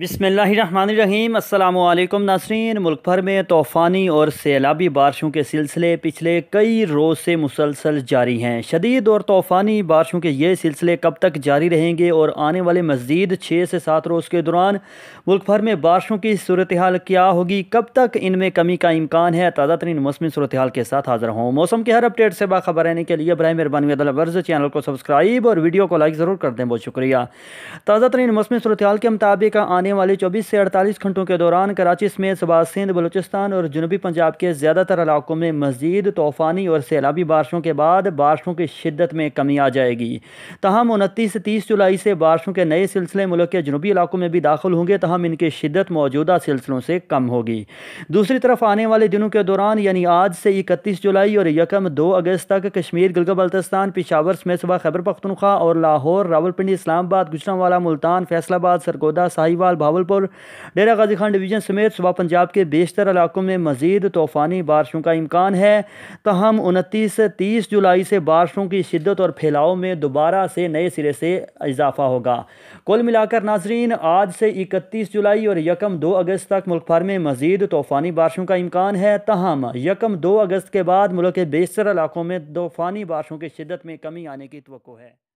बिसमीम अल्लाम नासरीन मुल्क भर में तूफ़ानी और सैलाबी बारिशों के सिलसिले पिछले कई रोज़ से मुसलसल जारी हैं शदीद और तूफ़ानी बारिशों के ये सिलसिले कब तक जारी रहेंगे और आने वाले मज़ीद छः से सात रोज़ के दौरान मुल्क भर में बारिशों की सूरत हाल क्या होगी कब तक इनमें कमी का इम्कान है ताज़ा तरीन मौसमी सूरत हाल के साथ हाजिर हों मौसम के हर अपडेट से बाखबर रहने के लिए बर मेहरबानी वर्ज़ चैनल को सब्सक्राइब और वीडियो को लाइक ज़रूर कर दें बहुत शुक्रिया ताज़ा तरीन मौसमी सूरत हाल के मुताबिक आने आने वाले 24 से 48 घंटों के दौरान कराची समेत सुबह सिंध बलूचिस्तान और जनूबी पंजाब के ज़्यादातर इलाकों में मजीद तूफ़ानी और सैलाबी बारिशों के बाद बारिशों की शिद्दत में कमी आ जाएगी तहम उनतीस से तीस जुलाई से बारिशों के नए सिलसिले मुल्क के जनूबी इलाकों में भी दाखिल होंगे तहम इनकी शिद्दत मौजूदा सिलसिलों से कम होगी दूसरी तरफ आने वाले दिनों के दौरान यानी आज से इकतीस जुलाई और यकम दो अगस्त तक कश्मीर गिलगा बल्तिस्तान पिशावर समेत सुबह खैबर पख्तनख्वा और लाहौर रावलपिंडी इस्लामाबाद गुजरावाला मुल्तान फैसलाबाद सरगोदा साहिवाल बावलपुर डेरा गाजी खान डिवीज़न समेत सुबह पंजाब के बेशतर इलाकों में मजीद तूफ़ानी बारिशों का इम्कान है तहम उनतीस तीस जुलाई से बारिशों की शिदत और फैलाव में दोबारा से नए सिरे से इजाफा होगा कुल मिलाकर नाजरीन आज से इकतीस जुलाई और यकम दो अगस्त तक मुल्क भर में मजीद तूफ़ानी बारिशों का इम्कान है तहम यकम दो अगस्त के बाद मुल्क के बेशतर इलाकों में तूफ़ानी बारिशों की शिदत में कमी आने की तो है